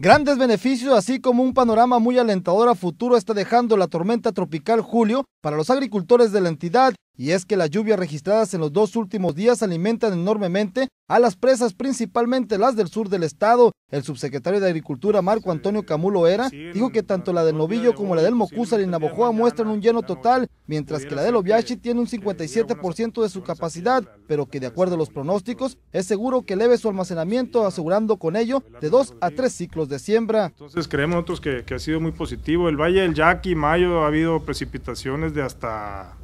Grandes beneficios, así como un panorama muy alentador a futuro está dejando la tormenta tropical Julio, para los agricultores de la entidad, y es que las lluvias registradas en los dos últimos días alimentan enormemente a las presas, principalmente las del sur del estado. El subsecretario de Agricultura, Marco Antonio Camulo Era, dijo que tanto la del Novillo como la del Mocúzar y Navojoa muestran un lleno total, mientras que la del Obiachi tiene un 57% de su capacidad, pero que de acuerdo a los este pronósticos, es seguro que eleve su pues, almacenamiento, asegurando con ello de dos a tres ciclos de siembra. Entonces creemos nosotros que, que ha sido muy positivo. El Valle del Yaqui, mayo, ha habido precipitaciones de hasta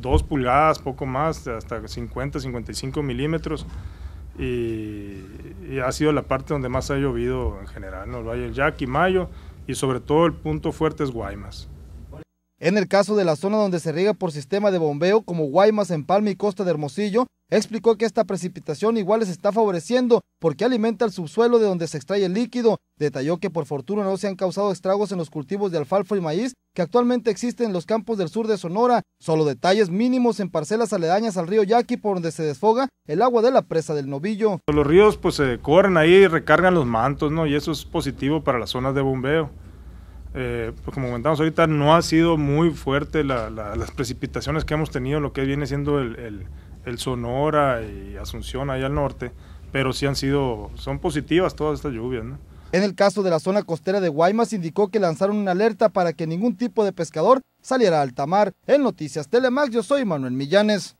2 pulgadas, poco más, de hasta 50, 55 milímetros. Y, ha sido la parte donde más ha llovido en general, ¿no? el Valle del Yaqui, Mayo y sobre todo el punto fuerte es Guaymas. En el caso de la zona donde se riega por sistema de bombeo como Guaymas, en palma y Costa de Hermosillo, explicó que esta precipitación igual les está favoreciendo porque alimenta el subsuelo de donde se extrae el líquido. Detalló que por fortuna no se han causado estragos en los cultivos de alfalfa y maíz, que actualmente existen en los campos del sur de Sonora, solo detalles mínimos en parcelas aledañas al río Yaqui por donde se desfoga el agua de la presa del Novillo. Los ríos pues se corren ahí y recargan los mantos, ¿no? Y eso es positivo para las zonas de bombeo. Eh, pues, como comentamos ahorita, no ha sido muy fuerte las precipitaciones que hemos tenido, lo que viene siendo el, el Sonora y Asunción ahí al norte, pero sí han sido, son positivas todas estas lluvias, ¿no? En el caso de la zona costera de Guaymas, indicó que lanzaron una alerta para que ningún tipo de pescador saliera a alta mar. En Noticias Telemax, yo soy Manuel Millanes.